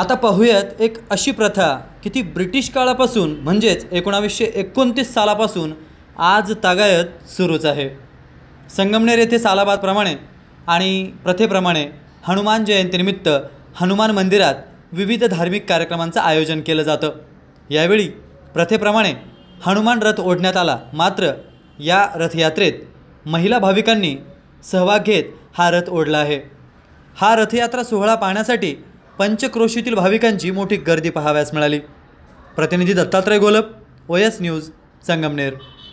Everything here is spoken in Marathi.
आता पाहूयात एक अशी प्रथा की ती ब्रिटिश काळापासून म्हणजेच एकोणावीसशे एकोणतीस सालापासून आज तागायत सुरूच आहे संगमनेर येथे सालाबादप्रमाणे आणि प्रथेप्रमाणे हनुमान जयंतीनिमित्त हनुमान मंदिरात विविध धार्मिक कार्यक्रमांचं आयोजन केलं जातं यावेळी प्रथेप्रमाणे हनुमान रथ ओढण्यात आला मात्र या रथयात्रेत महिला भाविकांनी सहभाग घेत हा रथ ओढला आहे हा रथयात्रा सोहळा पाहण्यासाठी पंचक्रोशीतील भाविकांची मोठी गर्दी पाहाव्यास मिळाली प्रतिनिधी दत्तात्रय गोलप एस न्यूज संगमनेर